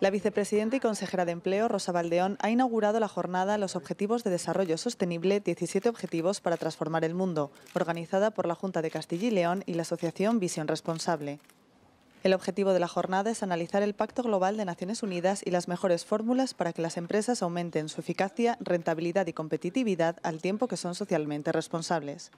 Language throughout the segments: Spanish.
La vicepresidenta y consejera de Empleo, Rosa Valdeón, ha inaugurado la jornada Los Objetivos de Desarrollo Sostenible 17 Objetivos para Transformar el Mundo, organizada por la Junta de Castilla y León y la Asociación Visión Responsable. El objetivo de la jornada es analizar el Pacto Global de Naciones Unidas y las mejores fórmulas para que las empresas aumenten su eficacia, rentabilidad y competitividad al tiempo que son socialmente responsables.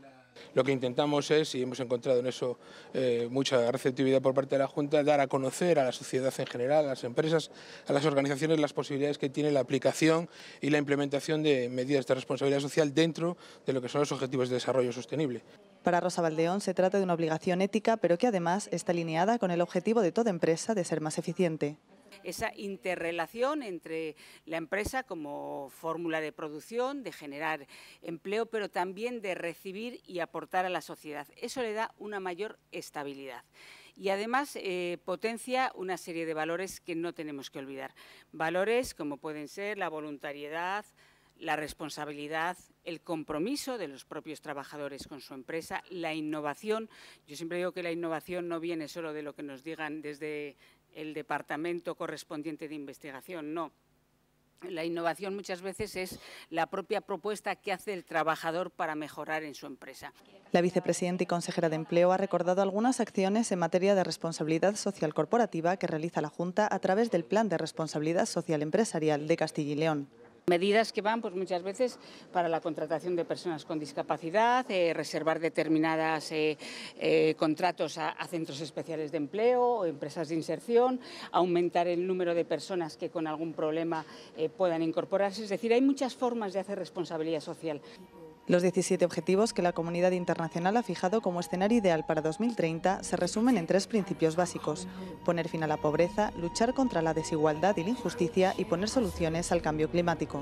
Lo que intentamos es, y hemos encontrado en eso eh, mucha receptividad por parte de la Junta, dar a conocer a la sociedad en general, a las empresas, a las organizaciones, las posibilidades que tiene la aplicación y la implementación de medidas de responsabilidad social dentro de lo que son los objetivos de desarrollo sostenible. Para Rosa Valdeón se trata de una obligación ética, pero que además está alineada con el objetivo de toda empresa de ser más eficiente esa interrelación entre la empresa como fórmula de producción, de generar empleo, pero también de recibir y aportar a la sociedad. Eso le da una mayor estabilidad y además eh, potencia una serie de valores que no tenemos que olvidar. Valores como pueden ser la voluntariedad, la responsabilidad, el compromiso de los propios trabajadores con su empresa, la innovación. Yo siempre digo que la innovación no viene solo de lo que nos digan desde el departamento correspondiente de investigación, no. La innovación muchas veces es la propia propuesta que hace el trabajador para mejorar en su empresa. La vicepresidenta y consejera de Empleo ha recordado algunas acciones en materia de responsabilidad social corporativa que realiza la Junta a través del Plan de Responsabilidad Social Empresarial de Castilla y León. Medidas que van pues, muchas veces para la contratación de personas con discapacidad, eh, reservar determinadas eh, eh, contratos a, a, centros especiales de empleo o empresas de inserción, aumentar el número de personas que con algún problema puedan incorporarse. Es decir, hay muchas formas de hacer responsabilidad social. Los 17 objetivos que la comunidad internacional ha fijado como escenario ideal para 2030 se resumen en tres principios básicos. Poner fin a la pobreza, luchar contra la desigualdad y la injusticia y poner soluciones al cambio climático.